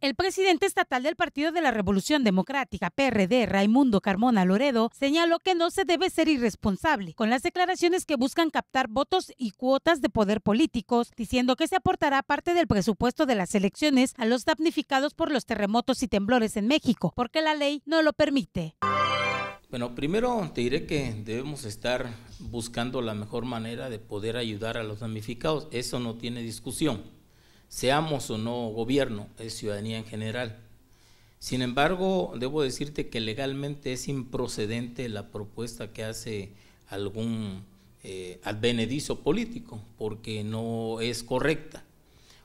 El presidente estatal del Partido de la Revolución Democrática, PRD, Raimundo Carmona Loredo, señaló que no se debe ser irresponsable con las declaraciones que buscan captar votos y cuotas de poder políticos, diciendo que se aportará parte del presupuesto de las elecciones a los damnificados por los terremotos y temblores en México, porque la ley no lo permite. Bueno, primero te diré que debemos estar buscando la mejor manera de poder ayudar a los damnificados, eso no tiene discusión seamos o no gobierno, es ciudadanía en general. Sin embargo, debo decirte que legalmente es improcedente la propuesta que hace algún eh, advenedizo político, porque no es correcta.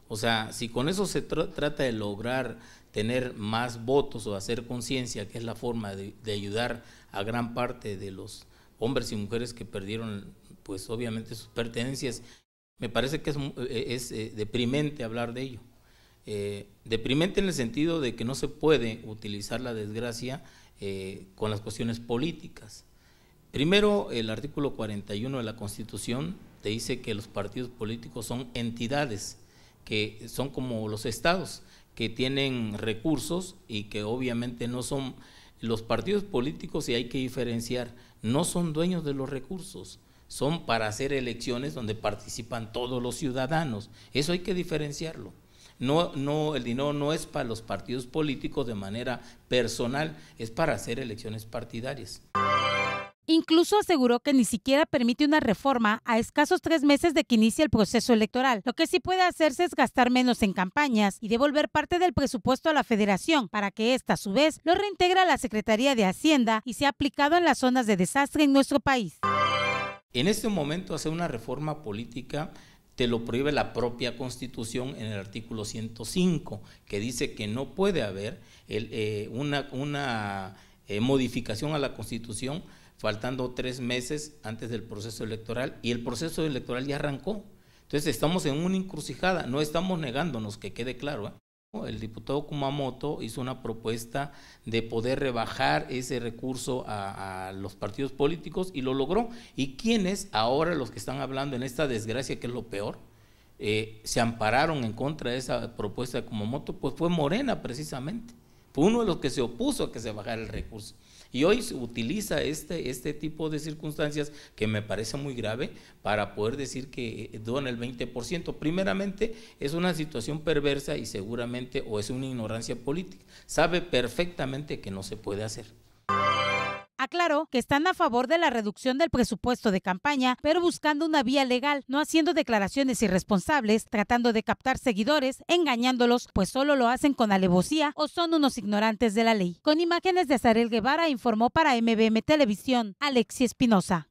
O sea, si con eso se trata de lograr tener más votos o hacer conciencia, que es la forma de, ayudar a gran parte de los hombres y mujeres que perdieron, pues obviamente sus pertenencias, me parece que es, eh, eh, eh, deprimente hablar de ello. deprimente en el sentido de que no se puede utilizar la desgracia con las cuestiones políticas. Primero, el artículo 41 de la Constitución te dice que los partidos políticos son entidades, que son como los estados, que tienen recursos y que obviamente no son, los partidos políticos, y hay que diferenciar, no son dueños de los recursos son para hacer elecciones donde participan todos los ciudadanos. Eso hay que diferenciarlo. No, el dinero no es para los partidos políticos de manera personal, es para hacer elecciones partidarias. Incluso aseguró que ni siquiera permite una reforma a escasos tres meses de que inicie el proceso electoral. Lo que sí puede hacerse es gastar menos en campañas y devolver parte del presupuesto a la federación para que ésta a su vez lo reintegre a la Secretaría de Hacienda y sea aplicado en las zonas de desastre en nuestro país. En este momento hacer una reforma política te lo prohíbe la propia Constitución en el artículo 105, que dice que no puede haber eh, una, eh, modificación a la Constitución faltando tres meses antes del proceso electoral y el proceso electoral ya arrancó. Entonces estamos en una encrucijada, no estamos negándonos, que quede claro. ¿eh? el diputado Kumamoto hizo una propuesta de poder rebajar ese recurso a, los partidos políticos y lo logró. ¿Y quiénes ahora los que están hablando en esta desgracia que es lo peor? Eh, se ampararon en contra de esa propuesta de Kumamoto, pues fue Morena precisamente uno de los que se opuso a que se bajara el recurso. Y hoy se utiliza este, este tipo de circunstancias que me parece muy grave para poder decir que eh, dona el 20%. Primeramente, es una situación perversa y seguramente, o es una ignorancia política. Sabe perfectamente que no se puede hacer. Claro que están a favor de la reducción del presupuesto de campaña, pero buscando una vía legal, no haciendo declaraciones irresponsables, tratando de captar seguidores, engañándolos, pues solo lo hacen con alevosía o son unos ignorantes de la ley. Con imágenes de Azarel Guevara informó para MBM Televisión, Alexi Espinosa.